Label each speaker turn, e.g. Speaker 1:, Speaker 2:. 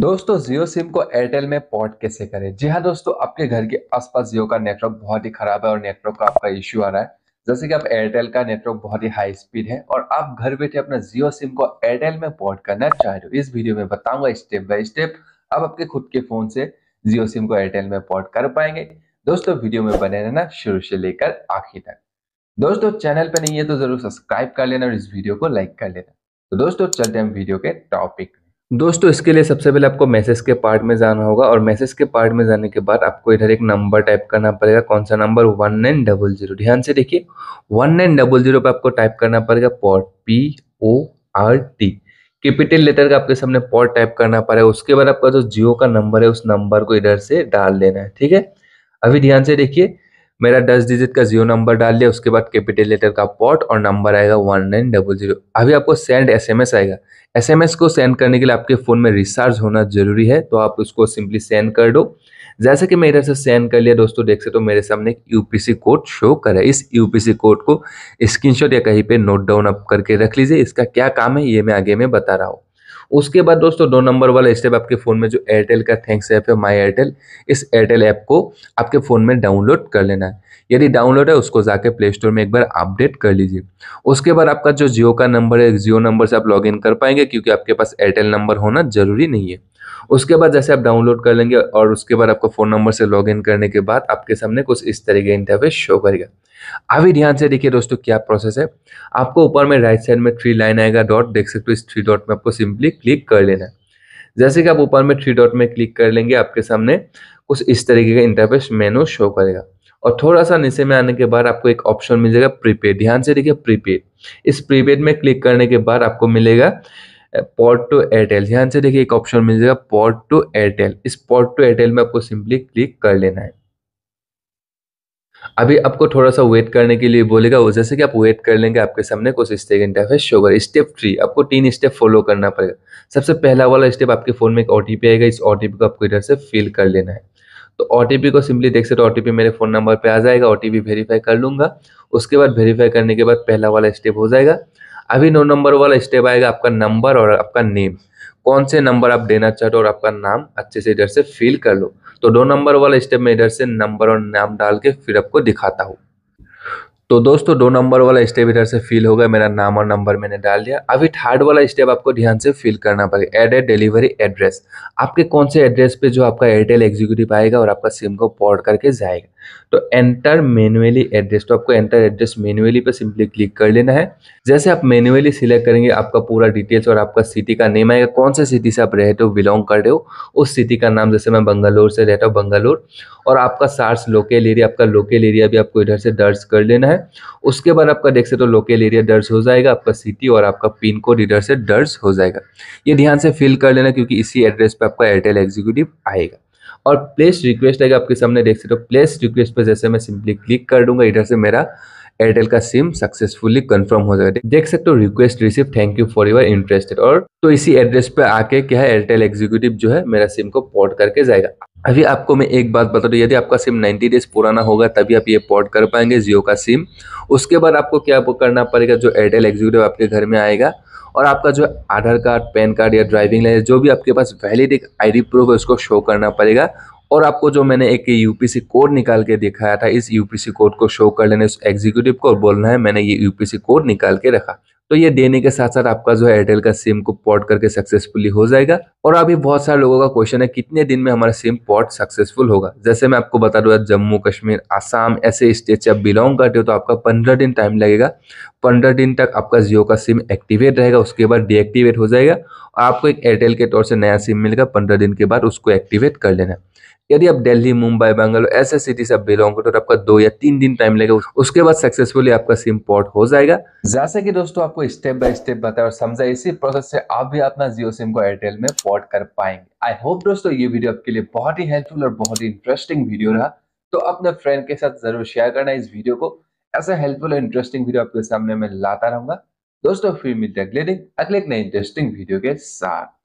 Speaker 1: दोस्तों जियो सिम को एयरटेल में पोर्ट कैसे करें जी हाँ दोस्तों आपके घर के आसपास जियो का नेटवर्क बहुत ही खराब है और नेटवर्क का आपका इश्यू आ रहा है जैसे कि आप एयरटेल का नेटवर्क बहुत ही हाई स्पीड है और आप घर बैठे अपना जियो सिम को एयरटेल में पोर्ट करना चाह रहे हो इस वीडियो में बताऊंगा स्टेप बाय स्टेप आप अपने खुद के फोन से जियो सिम को एयरटेल में पोर्ट कर पाएंगे दोस्तों वीडियो में बने रहना शुरू से लेकर आखिर तक दोस्तों चैनल पर नहीं है तो जरूर सब्सक्राइब कर लेना और इस वीडियो को लाइक कर लेना तो दोस्तों चलते हैं वीडियो के टॉपिक दोस्तों इसके लिए सबसे पहले आपको मैसेज के पार्ट में जाना होगा और मैसेज के पार्ट में जाने के बाद आपको इधर एक नंबर टाइप करना पड़ेगा कौन सा number one nine double zero ध्यान से देखिए वन नाइन डबल जीरो पर आपको टाइप करना पड़ेगा port P O R T capital letter का आपके सामने पॉट टाइप करना पड़ेगा उसके बाद आपका जो जियो का नंबर है उस नंबर को इधर से डाल देना है ठीक है अभी ध्यान से देखिए मेरा दस डिजिट का जियो नंबर डाल लिया उसके बाद कैपिटल लेटर का पॉट और नंबर आएगा वन नाइन डबल जीरो अभी आपको सेंड एसएमएस आएगा एसएमएस को सेंड करने के लिए आपके फ़ोन में रिचार्ज होना ज़रूरी है तो आप उसको सिंपली सेंड कर दो जैसे कि मैं इधर से सेंड कर लिया दोस्तों देख सकते हो तो मेरे सामने एक यूपीसी कोड शो कर है इस यूपीसी कोड को स्क्रीन या कहीं पर नोट डाउन अप करके रख लीजिए इसका क्या काम है ये मैं आगे में बता रहा हूँ उसके बाद दोस्तों दो नंबर वाला स्टेप आपके फ़ोन में जो एयरटेल का थैंक्स ऐप है माई एयरटेल इस एयरटेल ऐप को आपके फ़ोन में डाउनलोड कर लेना है यदि डाउनलोड है उसको जाके प्ले स्टोर में एक बार अपडेट कर लीजिए उसके बाद आपका जो जियो का नंबर है जियो नंबर से आप लॉग कर पाएंगे क्योंकि आपके पास एयरटेल नंबर होना ज़रूरी नहीं है उसके बाद जैसे आप डाउनलोड कर लेंगे और उसके बाद आपका फ़ोन नंबर से लॉग करने के बाद आपके सामने कुछ इस तरीके इंटरव्यू शो करेगा अभी ध्यान से देखिए दोस्तों क्या प्रोसेस है आपको ऊपर में राइट साइड में थ्री लाइन आएगा डॉट देख सकते हो इस थ्री डॉट में आपको सिंपली क्लिक कर लेना है जैसे कि आप ऊपर में थ्री डॉट में क्लिक कर लेंगे आपके सामने कुछ इस तरीके का इंटरफेस मेनू शो करेगा और थोड़ा सा नीचे में आने के बाद आपको एक ऑप्शन मिल जाएगा प्रीपेड ध्यान से देखिए प्रीपेड इस प्रीपेड में क्लिक करने के बाद आपको मिलेगा पोर्ट टू एयरटेल ध्यान से देखिए एक ऑप्शन मिल जाएगा पॉट टू एयरटेल इस पोर्ट टू एयरटेल में आपको सिंपली क्लिक कर लेना है अभी आपको थोड़ा सा वेट करने के लिए बोलेगा जैसे कि आप वेट कर लेंगे आपके सामने कुछ स्टेक इंटरफेस शो कर स्टेप थ्री आपको तीन स्टेप फॉलो करना पड़ेगा सबसे पहला वाला स्टेप आपके फ़ोन में एक ओ आएगा इस ओ को आपको इधर से फिल कर लेना है तो ओ को सिंपली देख सकते हो तो ओ मेरे फ़ोन नंबर पर आ जाएगा ओ वेरीफाई कर लूँगा उसके बाद वेरीफाई करने के बाद पहला वाला स्टेप हो जाएगा अभी नौ नंबर वाला स्टेप आएगा आपका नंबर और आपका नेम कौन से नंबर आप देना चाहते हो और आपका नाम अच्छे से इधर से फिल कर लो तो दो नंबर वाला स्टेप में इधर से नंबर और नाम डाल के फिर आपको दिखाता हूँ तो दोस्तों दो नंबर वाला स्टेप इधर से फिल हो गया मेरा नाम और नंबर मैंने डाल दिया अभी थर्ड वाला स्टेप आपको ध्यान से फिल करना पड़ेगा एड एड डिलीवरी एड्रेस आपके कौन से एड्रेस पे जो आपका एयरटेल एग्जीक्यूटिव आएगा और आपका सिम को पोर्ट करके जाएगा तो एंटर मेनुअली एड्रेस तो आपको एंटर एड्रेस मेनुअली पे सिंपली क्लिक कर लेना है जैसे आप मैन्युअली सिलेक्ट करेंगे आपका पूरा डिटेल्स और आपका सिटी का नेम आएगा कौन से सिटी से आप रहते हो बिलोंग कर रहे हो उस सिटी का नाम जैसे मैं बंगलोर से रहता हूँ बंगलोर और आपका सार्स लोकल एरिया आपका लोकल एरिया भी आपको इधर से दर्ज कर लेना है उसके बाद आपका देख सकते हो लोकल एरिया दर्ज हो जाएगा आपका सिटी और आपका पिन कोड इधर से दर्ज हो जाएगा ये ध्यान से फिल कर लेना क्योंकि इसी एड्रेस पर आपका एयरटेल एग्जीक्यूटिव आएगा और प्लेस रिक्वेस्ट आएगा आपके सामने देख सकते हो प्लेस रिक्वेस्ट पर जैसे मैं सिंपली क्लिक कर दूंगा इधर से मेरा एयरटेल का सिम सक्सेसफुली कंफर्म हो जाएगा देख सकते हो request receive thank you for your interested और तो इसी एड्रेस पे आके क्या है एयरटेल एग्जीक्यूटिव जो है मेरा सिम को पोर्ट करके जाएगा अभी आपको मैं एक बात बता दूं यदि आपका सिम 90 डेज पुराना होगा तभी आप ये पोर्ट कर पाएंगे जियो का सिम उसके बाद आपको क्या करना पड़ेगा जो एयरटेल एग्जीक्यूटिव आपके घर में आएगा और आपका जो आधार कार्ड पैन कार्ड या ड्राइविंग लाइसेंस जो भी आपके पास वैलिड एक आईडी प्रूफ है उसको शो करना पड़ेगा और आपको जो मैंने एक यूपीसी कोड निकाल के दिखाया था इस यूपीसी कोड को शो कर लेने एग्जीक्यूटिव को बोलना है मैंने ये यूपीसी कोड निकाल के रखा तो ये देने के साथ साथ आपका जो है एयरटेल का सिम को पोर्ट करके सक्सेसफुली हो जाएगा और अभी बहुत सारे लोगों का क्वेश्चन है कितने दिन में हमारा सिम पोर्ट सक्सेसफुल होगा जैसे मैं आपको बता दूँ जम्मू कश्मीर आसाम ऐसे स्टेट से आप बिलोंग करते हो तो आपका पंद्रह दिन टाइम लगेगा पंद्रह दिन तक आपका जियो का सिम एक्टिवेट रहेगा उसके बाद डीएक्टिवेट हो जाएगा और आपको एक एयरटेल के तौर से नया सिम मिलेगा पंद्रह दिन के बाद उसको एक्टिवेट कर लेना यदि आप दिल्ली मुंबई बेंगलोर ऐसे सिटी से बिलोंग करते हो तो आपका दो या तीन दिन टाइम लगेगा उसके बाद सक्सेसफुली आपका सिम पोर्ट हो जाएगा जैसे कि दोस्तों आपको स्टेप बाय स्टेप बताया और समझा इसी प्रोसेस से आप भी अपना जियो सिम को एयरटेल में पोर्ट कर पाएंगे आई होप दोस्तों ये वीडियो आपके लिए बहुत ही हेल्पफुल और बहुत ही इंटरेस्टिंग वीडियो रहा तो अपने फ्रेंड के साथ जरूर शेयर करना इस वीडियो को ऐसा हेल्पफुल और इंटरेस्टिंग वीडियो आपके सामने मैं लाता रहूंगा दोस्तों फिर मिलते हैं अगले दिन अगले एक नए इंटरेस्टिंग वीडियो के साथ